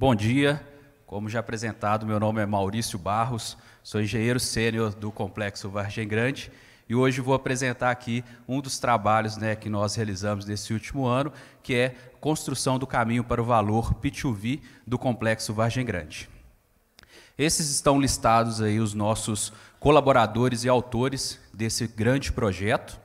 Bom dia, como já apresentado, meu nome é Maurício Barros, sou engenheiro sênior do Complexo Vargem Grande e hoje vou apresentar aqui um dos trabalhos né, que nós realizamos nesse último ano, que é construção do caminho para o valor P2V do Complexo Vargem Grande. Esses estão listados aí os nossos colaboradores e autores desse grande projeto.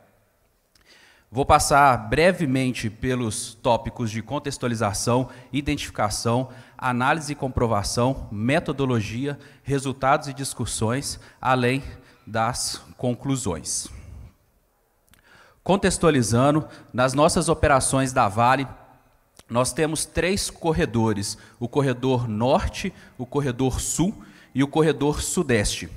Vou passar brevemente pelos tópicos de contextualização, identificação, análise e comprovação, metodologia, resultados e discussões, além das conclusões. Contextualizando, nas nossas operações da Vale, nós temos três corredores: o corredor norte, o corredor sul e o corredor sudeste.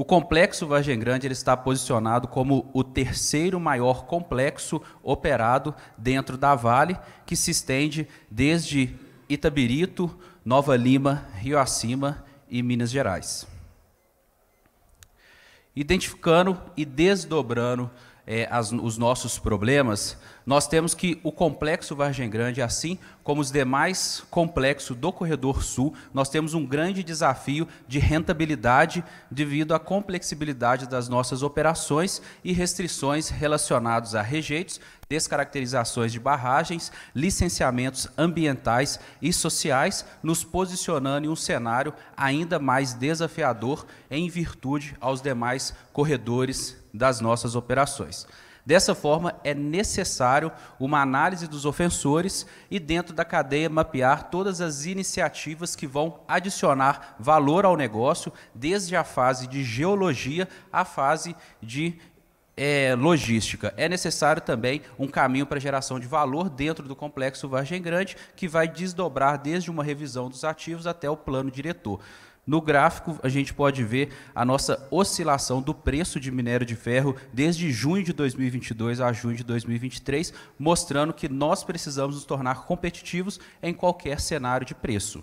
O complexo Vargem Grande ele está posicionado como o terceiro maior complexo operado dentro da Vale, que se estende desde Itabirito, Nova Lima, Rio Acima e Minas Gerais. Identificando e desdobrando é, as, os nossos problemas, nós temos que o Complexo Vargem Grande, assim como os demais complexos do Corredor Sul, nós temos um grande desafio de rentabilidade devido à complexibilidade das nossas operações e restrições relacionadas a rejeitos, descaracterizações de barragens, licenciamentos ambientais e sociais, nos posicionando em um cenário ainda mais desafiador em virtude aos demais corredores das nossas operações. Dessa forma, é necessário uma análise dos ofensores e, dentro da cadeia, mapear todas as iniciativas que vão adicionar valor ao negócio, desde a fase de geologia à fase de é, logística. É necessário também um caminho para geração de valor dentro do complexo Vargem Grande, que vai desdobrar desde uma revisão dos ativos até o plano diretor. No gráfico, a gente pode ver a nossa oscilação do preço de minério de ferro desde junho de 2022 a junho de 2023, mostrando que nós precisamos nos tornar competitivos em qualquer cenário de preço.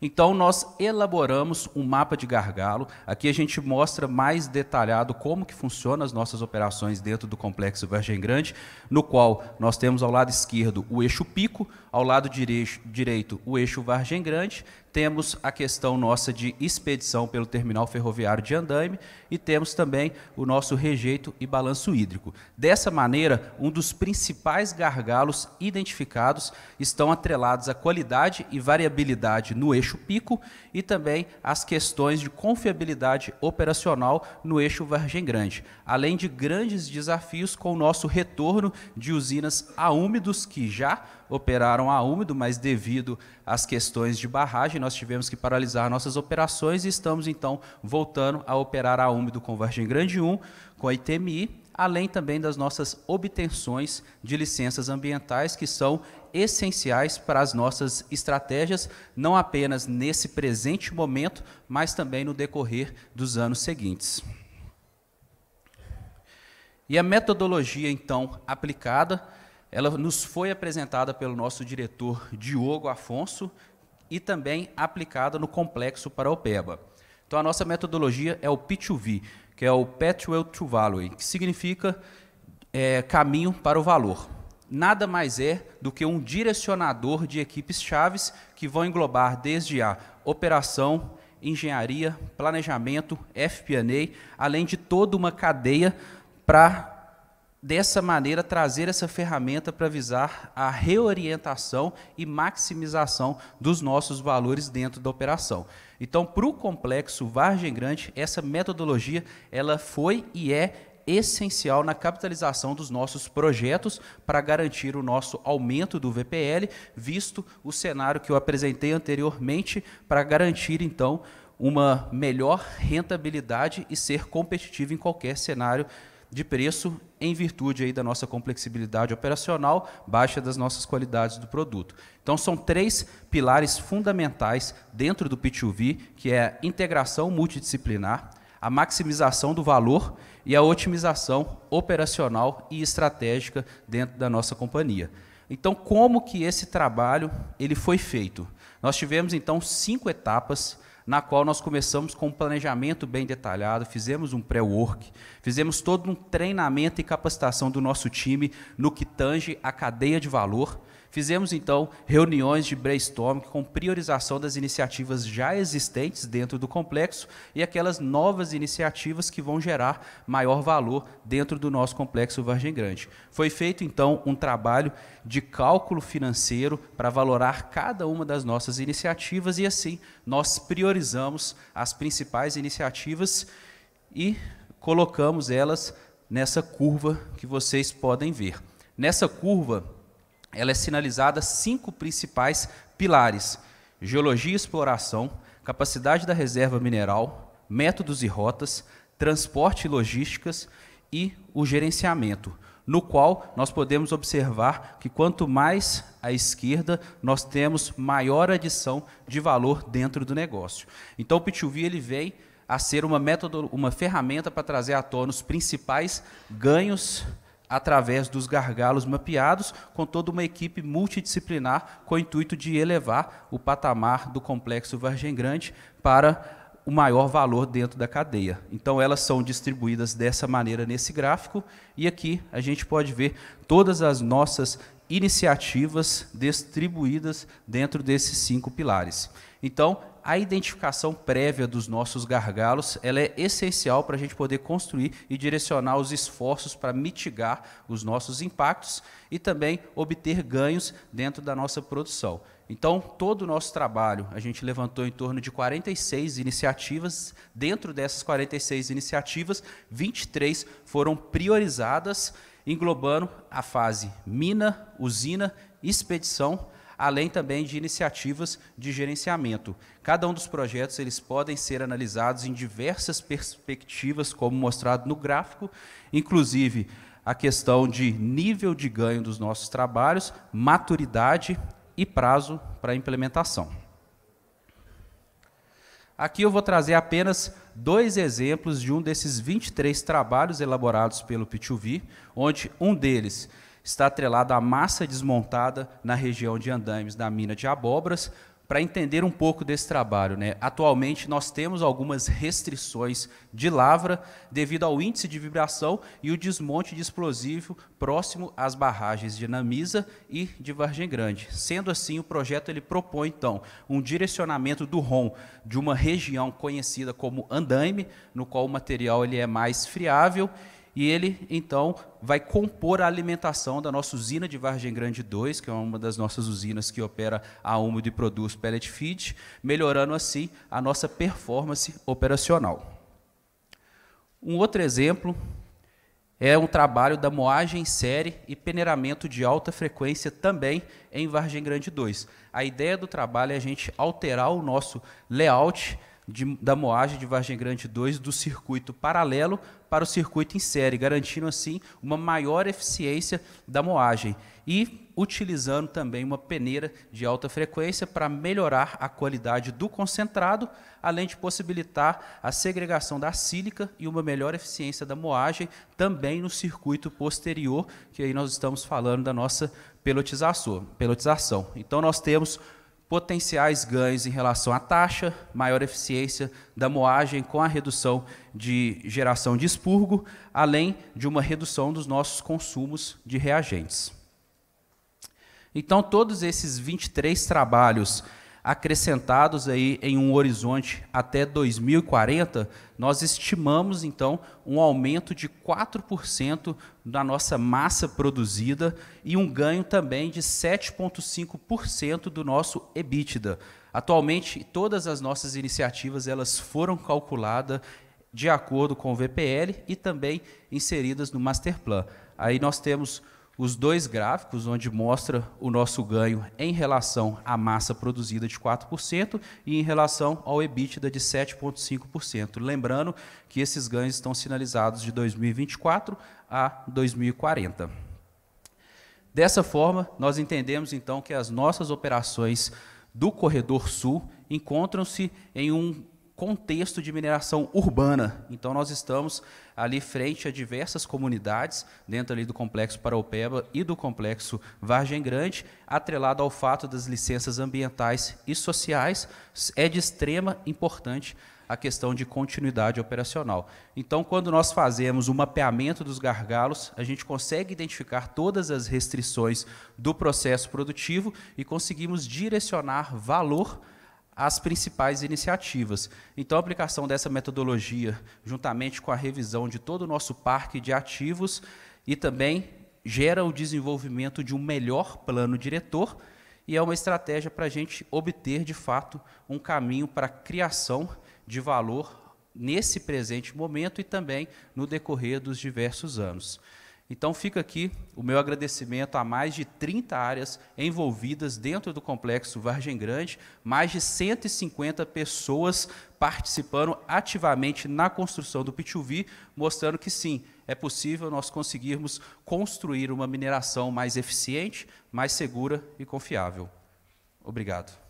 Então, nós elaboramos um mapa de gargalo. Aqui a gente mostra mais detalhado como que funcionam as nossas operações dentro do Complexo Vargem Grande, no qual nós temos ao lado esquerdo o eixo pico, ao lado direito o eixo Vargem Grande, temos a questão nossa de expedição pelo terminal ferroviário de Andaime e temos também o nosso rejeito e balanço hídrico. Dessa maneira, um dos principais gargalos identificados estão atrelados à qualidade e variabilidade no eixo pico e também às questões de confiabilidade operacional no eixo Vargem Grande, além de grandes desafios com o nosso retorno de usinas a úmidos que já operaram a úmido, mas devido às questões de barragem, nós tivemos que paralisar nossas operações e estamos então voltando a operar a úmido com Vargem Grande 1, com a ITMI, além também das nossas obtenções de licenças ambientais que são essenciais para as nossas estratégias, não apenas nesse presente momento, mas também no decorrer dos anos seguintes. E a metodologia então aplicada ela nos foi apresentada pelo nosso diretor Diogo Afonso e também aplicada no complexo Paraopeba. Então a nossa metodologia é o P2V, que é o Pathway to Value, que significa é, caminho para o valor. Nada mais é do que um direcionador de equipes chaves que vão englobar desde a operação, engenharia, planejamento, FP&A, além de toda uma cadeia para dessa maneira, trazer essa ferramenta para visar a reorientação e maximização dos nossos valores dentro da operação. Então, para o complexo Vargem Grande, essa metodologia ela foi e é essencial na capitalização dos nossos projetos para garantir o nosso aumento do VPL, visto o cenário que eu apresentei anteriormente, para garantir então uma melhor rentabilidade e ser competitivo em qualquer cenário de preço em virtude aí da nossa complexibilidade operacional, baixa das nossas qualidades do produto. Então são três pilares fundamentais dentro do P2V, que é a integração multidisciplinar, a maximização do valor e a otimização operacional e estratégica dentro da nossa companhia. Então, como que esse trabalho ele foi feito? Nós tivemos então cinco etapas na qual nós começamos com um planejamento bem detalhado, fizemos um pré-work, fizemos todo um treinamento e capacitação do nosso time no que tange a cadeia de valor Fizemos então reuniões de brainstorming com priorização das iniciativas já existentes dentro do complexo e aquelas novas iniciativas que vão gerar maior valor dentro do nosso complexo Vargem Grande. Foi feito então um trabalho de cálculo financeiro para valorar cada uma das nossas iniciativas e assim nós priorizamos as principais iniciativas e colocamos elas nessa curva que vocês podem ver. Nessa curva ela é sinalizada cinco principais pilares: geologia e exploração, capacidade da reserva mineral, métodos e rotas, transporte e logísticas e o gerenciamento, no qual nós podemos observar que quanto mais à esquerda, nós temos maior adição de valor dentro do negócio. Então o P2V ele vem a ser uma, método uma ferramenta para trazer à tona os principais ganhos através dos gargalos mapeados, com toda uma equipe multidisciplinar com o intuito de elevar o patamar do complexo Vargem Grande para o maior valor dentro da cadeia. Então elas são distribuídas dessa maneira nesse gráfico e aqui a gente pode ver todas as nossas iniciativas distribuídas dentro desses cinco pilares. Então, a identificação prévia dos nossos gargalos ela é essencial para a gente poder construir e direcionar os esforços para mitigar os nossos impactos e também obter ganhos dentro da nossa produção. Então, todo o nosso trabalho, a gente levantou em torno de 46 iniciativas. Dentro dessas 46 iniciativas, 23 foram priorizadas, englobando a fase mina, usina, expedição além também de iniciativas de gerenciamento. Cada um dos projetos eles podem ser analisados em diversas perspectivas, como mostrado no gráfico, inclusive a questão de nível de ganho dos nossos trabalhos, maturidade e prazo para implementação. Aqui eu vou trazer apenas dois exemplos de um desses 23 trabalhos elaborados pelo P2V, onde um deles está atrelado à massa desmontada na região de andaimes da mina de abóboras, para entender um pouco desse trabalho. Né? Atualmente, nós temos algumas restrições de lavra devido ao índice de vibração e o desmonte de explosivo próximo às barragens de Namisa e de Vargem Grande. Sendo assim, o projeto ele propõe, então, um direcionamento do ROM de uma região conhecida como andaime, no qual o material ele é mais friável, e ele, então, vai compor a alimentação da nossa usina de Vargem Grande 2, que é uma das nossas usinas que opera a úmido e produz pellet feed, melhorando assim a nossa performance operacional. Um outro exemplo é um trabalho da moagem em série e peneiramento de alta frequência também em Vargem Grande 2. A ideia do trabalho é a gente alterar o nosso layout de, da moagem de Vargem Grande 2 do circuito paralelo para o circuito em série, garantindo assim uma maior eficiência da moagem e utilizando também uma peneira de alta frequência para melhorar a qualidade do concentrado, além de possibilitar a segregação da sílica e uma melhor eficiência da moagem também no circuito posterior, que aí nós estamos falando da nossa pelotização. Então nós temos potenciais ganhos em relação à taxa, maior eficiência da moagem com a redução de geração de expurgo, além de uma redução dos nossos consumos de reagentes. Então, todos esses 23 trabalhos acrescentados aí em um horizonte até 2040, nós estimamos então um aumento de 4% da nossa massa produzida e um ganho também de 7.5% do nosso EBITDA. Atualmente, todas as nossas iniciativas elas foram calculadas de acordo com o VPL e também inseridas no Master Plan. Aí nós temos os dois gráficos, onde mostra o nosso ganho em relação à massa produzida de 4% e em relação ao EBITDA de 7,5%. Lembrando que esses ganhos estão sinalizados de 2024 a 2040. Dessa forma, nós entendemos então que as nossas operações do Corredor Sul encontram-se em um contexto de mineração urbana. Então nós estamos ali frente a diversas comunidades dentro ali do complexo Paraupeba e do complexo Vargem Grande, atrelado ao fato das licenças ambientais e sociais, é de extrema importância a questão de continuidade operacional. Então, quando nós fazemos o um mapeamento dos gargalos, a gente consegue identificar todas as restrições do processo produtivo e conseguimos direcionar valor as principais iniciativas. Então, a aplicação dessa metodologia, juntamente com a revisão de todo o nosso parque de ativos, e também gera o desenvolvimento de um melhor plano diretor e é uma estratégia para a gente obter, de fato, um caminho para a criação de valor nesse presente momento e também no decorrer dos diversos anos. Então fica aqui o meu agradecimento a mais de 30 áreas envolvidas dentro do complexo Vargem Grande, mais de 150 pessoas participando ativamente na construção do Pichuvi, mostrando que sim, é possível nós conseguirmos construir uma mineração mais eficiente, mais segura e confiável. Obrigado.